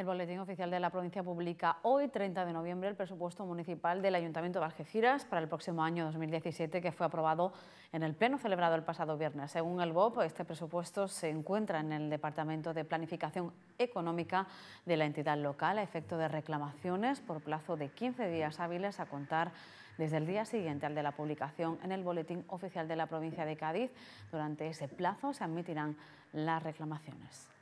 el Boletín Oficial de la Provincia publica hoy, 30 de noviembre, el presupuesto municipal del Ayuntamiento de Algeciras para el próximo año 2017, que fue aprobado en el Pleno celebrado el pasado viernes. Según el BOP, este presupuesto se encuentra en el Departamento de Planificación Económica de la entidad local a efecto de reclamaciones por plazo de 15 días hábiles a contar desde el día siguiente al de la publicación en el Boletín Oficial de la Provincia de Cádiz. Durante ese plazo se admitirán las reclamaciones.